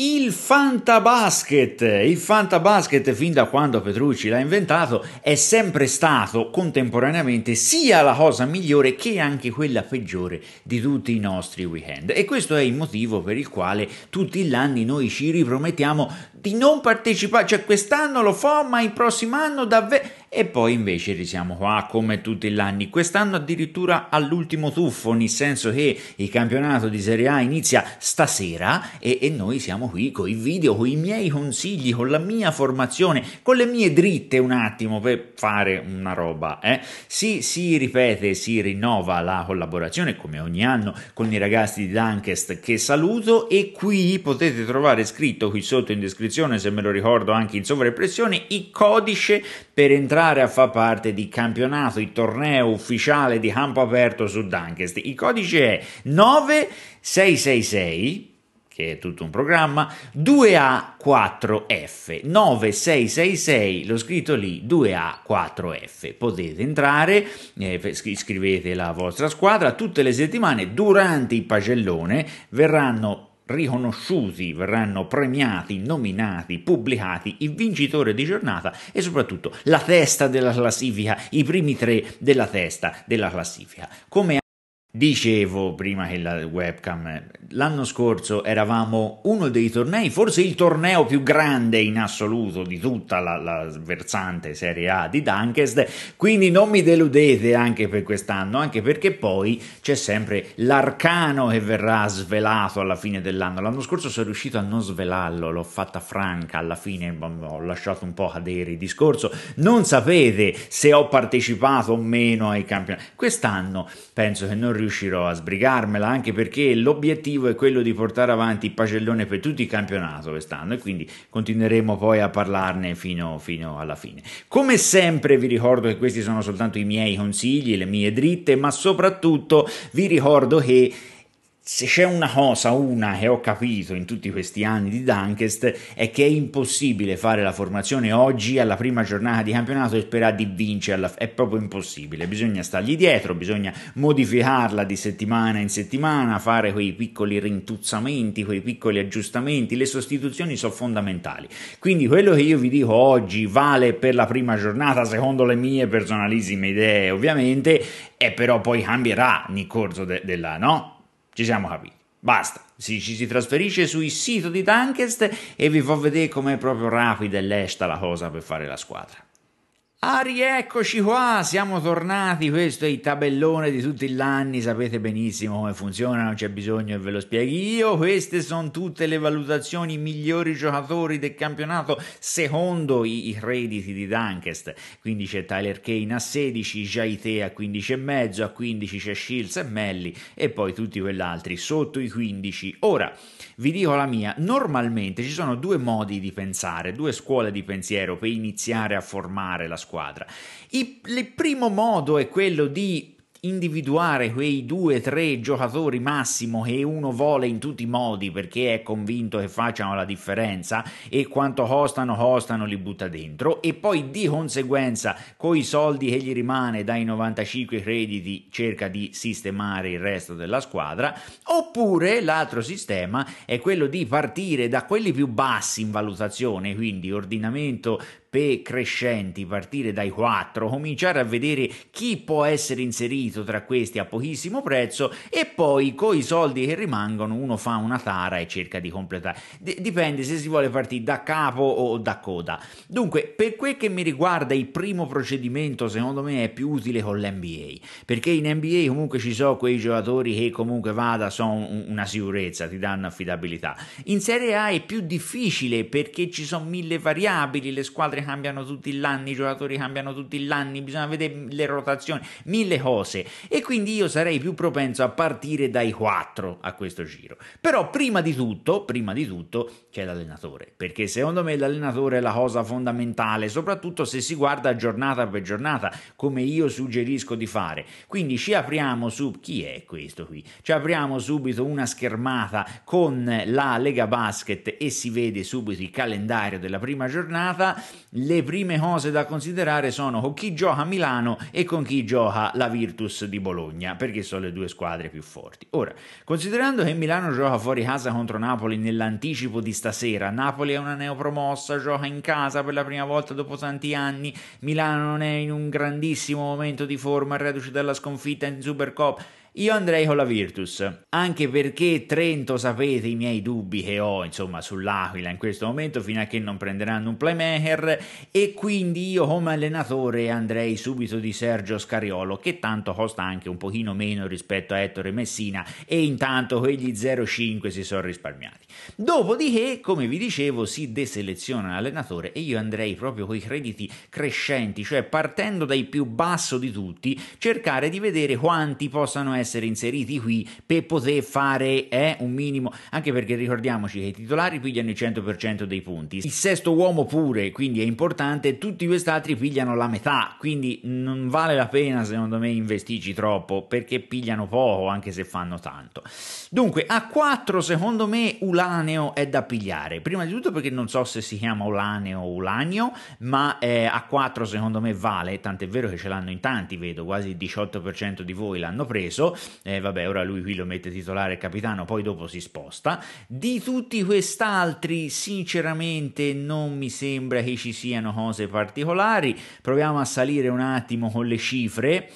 И il Fanta Basket. Il Fanta Basket, fin da quando Petrucci l'ha inventato, è sempre stato contemporaneamente sia la cosa migliore che anche quella peggiore di tutti i nostri weekend. E questo è il motivo per il quale tutti gli anni noi ci ripromettiamo di non partecipare, cioè quest'anno lo fa, ma il prossimo anno davvero. E poi invece risiamo qua come tutti gli anni, quest'anno addirittura all'ultimo tuffo, nel senso che il campionato di Serie A inizia stasera e, e noi siamo qui con i video, con i miei consigli, con la mia formazione, con le mie dritte un attimo per fare una roba. Eh? Si, si ripete, si rinnova la collaborazione come ogni anno con i ragazzi di Dunkest che saluto e qui potete trovare scritto qui sotto in descrizione, se me lo ricordo anche in sovraimpressione, i codice per entrare a far parte di campionato, il torneo ufficiale di campo aperto su Dunkest. Il codice è 9666 che è tutto un programma, 2A4F 9666, l'ho scritto lì 2A4F. Potete entrare, eh, scrivete la vostra squadra, tutte le settimane durante il pagellone verranno riconosciuti, verranno premiati, nominati, pubblicati il vincitore di giornata e soprattutto la testa della classifica, i primi tre della testa della classifica. Come Dicevo prima che la webcam, l'anno scorso eravamo uno dei tornei, forse il torneo più grande in assoluto di tutta la, la versante Serie A di Dunkest, quindi non mi deludete anche per quest'anno, anche perché poi c'è sempre l'arcano che verrà svelato alla fine dell'anno. L'anno scorso sono riuscito a non svelarlo, l'ho fatta franca alla fine, ho lasciato un po' cadere il discorso, non sapete se ho partecipato o meno ai campionati. Quest'anno penso che non riuscirò a sbrigarmela anche perché l'obiettivo è quello di portare avanti il pagellone per tutto il campionato quest'anno e quindi continueremo poi a parlarne fino, fino alla fine. Come sempre vi ricordo che questi sono soltanto i miei consigli, le mie dritte, ma soprattutto vi ricordo che se c'è una cosa, una che ho capito in tutti questi anni di Dunkest è che è impossibile fare la formazione oggi alla prima giornata di campionato e sperare di vincere, f- è proprio impossibile, bisogna stargli dietro, bisogna modificarla di settimana in settimana, fare quei piccoli rintuzzamenti, quei piccoli aggiustamenti, le sostituzioni sono fondamentali. Quindi quello che io vi dico oggi vale per la prima giornata secondo le mie personalissime idee, ovviamente, e però poi cambierà nel corso de- della, no? Ci siamo capiti. Basta, si, ci si trasferisce sul sito di Tankest e vi fa vedere com'è proprio rapida e lesta la cosa per fare la squadra. Ah, rieccoci qua, siamo tornati, questo è il tabellone di tutti gli anni, sapete benissimo come funziona, non c'è bisogno che ve lo spieghi io, queste sono tutte le valutazioni migliori giocatori del campionato secondo i, i redditi di Dunkest, quindi c'è Tyler Kane a 16, Jaite a 15,5, a 15 c'è Shields e Melli e poi tutti quell'altri sotto i 15. Ora, vi dico la mia, normalmente ci sono due modi di pensare, due scuole di pensiero per iniziare a formare la squadra squadra. I, il primo modo è quello di individuare quei due o tre giocatori massimo che uno vuole in tutti i modi perché è convinto che facciano la differenza e quanto costano costano li butta dentro e poi di conseguenza con i soldi che gli rimane dai 95 crediti cerca di sistemare il resto della squadra oppure l'altro sistema è quello di partire da quelli più bassi in valutazione quindi ordinamento P crescenti, partire dai 4, cominciare a vedere chi può essere inserito tra questi a pochissimo prezzo e poi con i soldi che rimangono uno fa una tara e cerca di completare. D- dipende se si vuole partire da capo o da coda. Dunque, per quel che mi riguarda, il primo procedimento secondo me è più utile con l'NBA, perché in NBA comunque ci sono quei giocatori che comunque vada sono una sicurezza, ti danno affidabilità. In Serie A è più difficile perché ci sono mille variabili, le squadre squadre cambiano tutti l'anno, i giocatori cambiano tutti l'anno, bisogna vedere le rotazioni, mille cose. E quindi io sarei più propenso a partire dai quattro a questo giro. Però prima di tutto, prima di tutto c'è l'allenatore, perché secondo me l'allenatore è la cosa fondamentale, soprattutto se si guarda giornata per giornata, come io suggerisco di fare. Quindi ci apriamo su chi è questo qui? Ci apriamo subito una schermata con la Lega Basket e si vede subito il calendario della prima giornata le prime cose da considerare sono con chi gioca Milano e con chi gioca la Virtus di Bologna, perché sono le due squadre più forti. Ora, considerando che Milano gioca fuori casa contro Napoli nell'anticipo di stasera, Napoli è una neopromossa, gioca in casa per la prima volta dopo tanti anni, Milano non è in un grandissimo momento di forma, reduce dalla sconfitta in Supercoppa io andrei con la Virtus, anche perché Trento sapete i miei dubbi che ho insomma sull'Aquila in questo momento fino a che non prenderanno un playmaker e quindi io come allenatore andrei subito di Sergio Scariolo che tanto costa anche un pochino meno rispetto a Ettore Messina e intanto quegli 0,5 si sono risparmiati. Dopodiché come vi dicevo si deseleziona l'allenatore e io andrei proprio con i crediti crescenti, cioè partendo dai più basso di tutti cercare di vedere quanti possano essere essere inseriti qui per poter fare eh, un minimo, anche perché ricordiamoci che i titolari pigliano il 100% dei punti, il sesto uomo pure, quindi è importante, tutti questi altri pigliano la metà, quindi non vale la pena secondo me investirci troppo perché pigliano poco anche se fanno tanto. Dunque a 4 secondo me Ulaneo è da pigliare, prima di tutto perché non so se si chiama Ulaneo o Ulanio, ma eh, a 4 secondo me vale, tant'è vero che ce l'hanno in tanti, vedo quasi il 18% di voi l'hanno preso titolo, eh, vabbè ora lui qui lo mette titolare capitano, poi dopo si sposta. Di tutti quest'altri sinceramente non mi sembra che ci siano cose particolari, proviamo a salire un attimo con le cifre.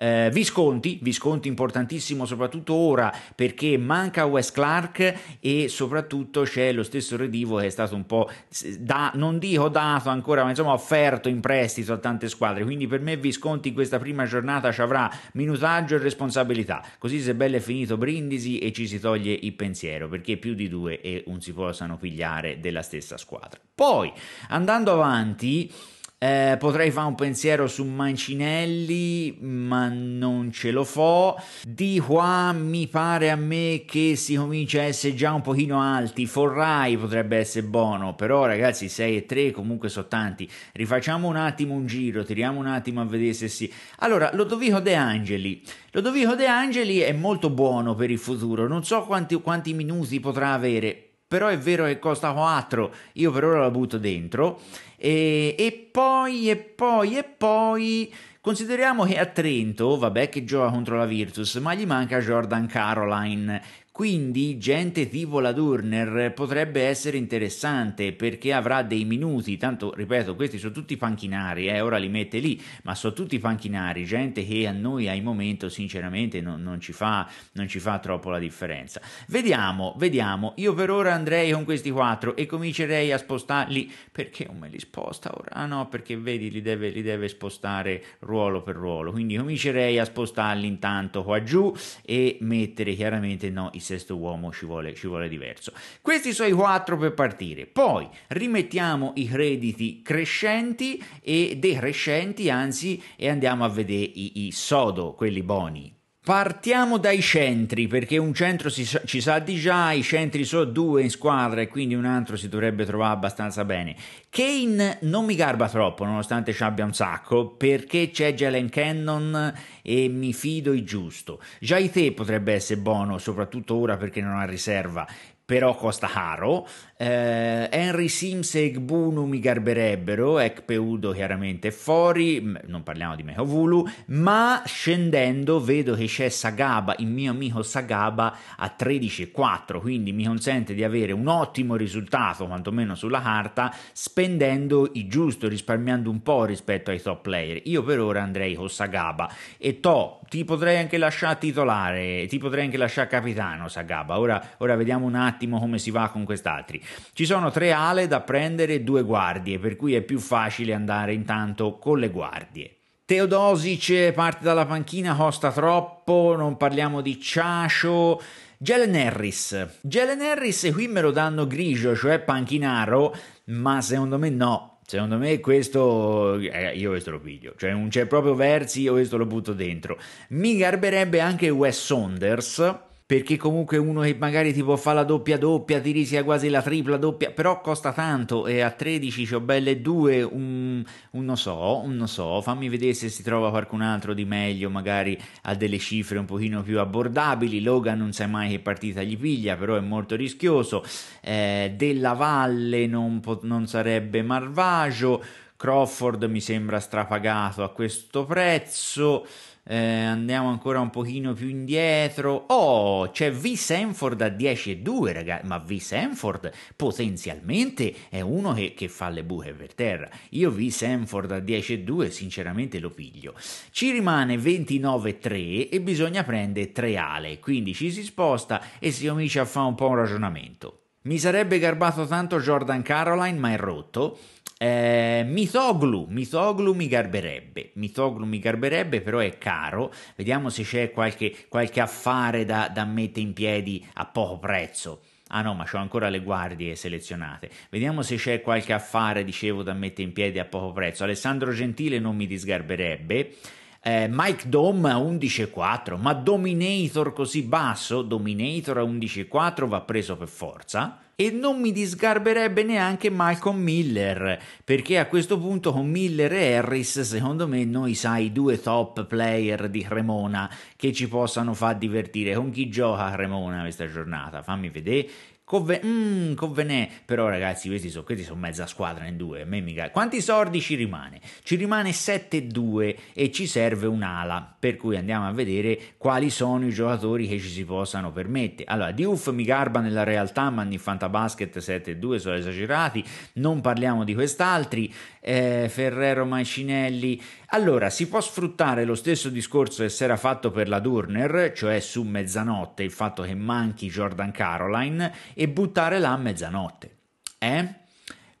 Eh, Visconti, Visconti importantissimo soprattutto ora perché manca Wes Clark e soprattutto c'è lo stesso Redivo che è stato un po' da, non dico dato ancora ma insomma offerto in prestito a tante squadre quindi per me Visconti in questa prima giornata ci avrà minutaggio e responsabilità così se bello è finito Brindisi e ci si toglie il pensiero perché più di due e un si possano pigliare della stessa squadra poi andando avanti eh, potrei fare un pensiero su Mancinelli, ma non ce lo fo. Di qua mi pare a me che si comincia a essere già un pochino alti. Forrai potrebbe essere buono, però ragazzi 6 e 3 comunque sono tanti. Rifacciamo un attimo un giro, tiriamo un attimo a vedere se sì. Allora, Lodovico De Angeli. Lodovico De Angeli è molto buono per il futuro, non so quanti, quanti minuti potrà avere, però è vero che costa 4, io per ora la butto dentro. E, e poi, e poi, e poi... Consideriamo che a Trento, vabbè che gioca contro la Virtus, ma gli manca Jordan Caroline, quindi gente tipo la Turner potrebbe essere interessante perché avrà dei minuti, tanto ripeto questi sono tutti panchinari, eh, ora li mette lì, ma sono tutti panchinari, gente che a noi al momento sinceramente non, non, ci fa, non, ci fa, troppo la differenza. Vediamo, vediamo, io per ora andrei con questi quattro e comincerei a spostarli, perché non me li sposta ora? Ah no, perché vedi li deve, li deve spostare ruolo per ruolo, quindi comincerei a spostarli intanto qua giù e mettere chiaramente no i sesto uomo ci vuole, ci vuole diverso. Questi sono i quattro per partire, poi rimettiamo i crediti crescenti e decrescenti, anzi, e andiamo a vedere i, i sodo, quelli buoni. Partiamo dai centri, perché un centro si, ci sa di già, i centri sono due in squadra e quindi un altro si dovrebbe trovare abbastanza bene. Kane non mi garba troppo, nonostante ci abbia un sacco, perché c'è Jalen Cannon e mi fido il giusto. Jaite potrebbe essere buono, soprattutto ora perché non ha riserva però costa caro. Eh, Henry Sims e Gbunu mi garberebbero, Ecpeudo chiaramente è fuori, non parliamo di Mehovulu, ma scendendo vedo che c'è Sagaba, il mio amico Sagaba a 13,4, quindi mi consente di avere un ottimo risultato, quantomeno sulla carta, spendendo il giusto, risparmiando un po' rispetto ai top player. Io per ora andrei con Sagaba e To ti potrei anche lasciare titolare, ti potrei anche lasciare capitano Sagaba. Ora, ora vediamo un attimo come si va con quest'altri. Ci sono tre ale da prendere e due guardie, per cui è più facile andare intanto con le guardie. Teodosic parte dalla panchina, costa troppo, non parliamo di Ciacio. Jalen Harris. Jalen Harris qui me lo danno grigio, cioè panchinaro, ma secondo me no Secondo me questo eh, io questo lo piglio, cioè non c'è proprio versi, io questo lo butto dentro. Mi garberebbe anche Wes Saunders perché comunque uno che magari ti può fare la doppia doppia, ti rischia quasi la tripla doppia, però costa tanto e a 13 c'ho belle due, un, un non so, un non so, fammi vedere se si trova qualcun altro di meglio, magari a delle cifre un pochino più abbordabili, Logan non sai mai che partita gli piglia, però è molto rischioso, eh, Della Valle non, non sarebbe malvagio, Crawford mi sembra strapagato a questo prezzo. Eh, andiamo ancora un pochino più indietro. Oh, c'è V. Sanford a 10 e 2, ragazzi. Ma V. Sanford potenzialmente è uno che, che, fa le buche per terra. Io V. Sanford a 10 e 2, sinceramente lo piglio. Ci rimane 29 e 3 e bisogna prendere 3 ale. Quindi ci si sposta e si comincia a fare un po' un ragionamento. Mi sarebbe garbato tanto Jordan Caroline, ma è rotto. Eh, Mitoglu, Mitoglu mi garberebbe, Mitoglu mi garberebbe però è caro, vediamo se c'è qualche, qualche affare da, da mettere in piedi a poco prezzo. Ah no, ma ho ancora le guardie selezionate. Vediamo se c'è qualche affare, dicevo, da mettere in piedi a poco prezzo. Alessandro Gentile non mi disgarberebbe. Eh, Mike Dom a 11,4, ma Dominator così basso, Dominator a 11,4 va preso per forza e non mi disgarberebbe neanche Malcolm Miller, perché a questo punto con Miller e Harris, secondo me, noi sai due top player di Cremona che ci possano far divertire. Con chi gioca a Cremona questa giornata? Fammi vedere Conve- mm, convenè. Però, ragazzi, questi sono, questi sono mezza squadra in due. A me Mica... Quanti soldi ci rimane? Ci rimane 7-2 e ci serve un'ala. Per cui andiamo a vedere quali sono i giocatori che ci si possano permettere. Allora, Diouf mi garba nella realtà, ma in Fantabasket 7-2 sono esagerati. Non parliamo di quest'altri. Eh, Ferrero Mancinelli. Allora, si può sfruttare lo stesso discorso che si era fatto per la Durner, cioè su mezzanotte, il fatto che manchi Jordan Caroline e buttare là a mezzanotte. Eh?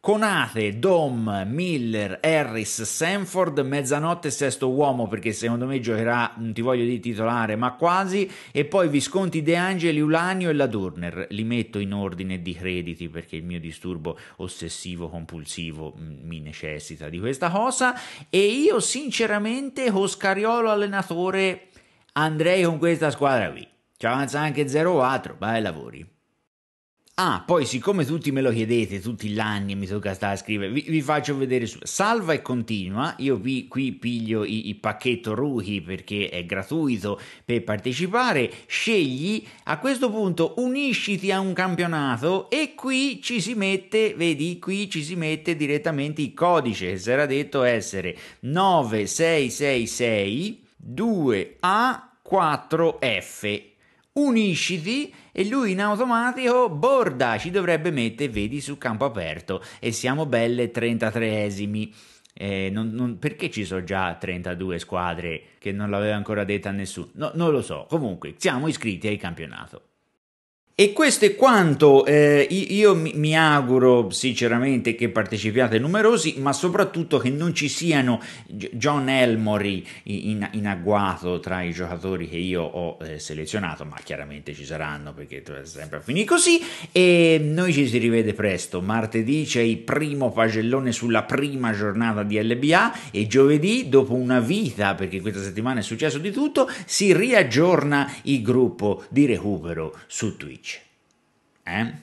Conate, Dom, Miller, Harris, Sanford, mezzanotte sesto uomo perché secondo me giocherà, non ti voglio dire titolare, ma quasi, e poi Visconti De Angeli, Ulanio e la Turner. Li metto in ordine di crediti perché il mio disturbo ossessivo compulsivo mm, mi necessita di questa cosa e io sinceramente Oscariolo allenatore andrei con questa squadra qui. Ci avanza anche 0-4, vai lavori. Ah, poi siccome tutti me lo chiedete, tutti gli anni mi tocca stare a scrivere, vi, vi faccio vedere su salva e continua, io vi, qui piglio il, pacchetto Ruhi perché è gratuito per partecipare, scegli, a questo punto unisciti a un campionato e qui ci si mette, vedi, qui ci si mette direttamente il codice, che si era detto essere 9666 2A4F unisciti e lui in automatico borda, ci dovrebbe mettere, vedi, su campo aperto e siamo belle 33esimi. Eh, non, non, perché ci sono già 32 squadre che non l'aveva ancora detta a nessuno? No, non lo so. Comunque, siamo iscritti al campionato. E questo è quanto eh, io mi auguro sinceramente che partecipiate numerosi, ma soprattutto che non ci siano John Elmory in, in agguato tra i giocatori che io ho eh, selezionato, ma chiaramente ci saranno perché è sempre a finire così. E noi ci si rivede presto, martedì c'è il primo pagellone sulla prima giornata di LBA e giovedì, dopo una vita, perché questa settimana è successo di tutto, si riaggiorna il gruppo di recupero su Twitch. and eh?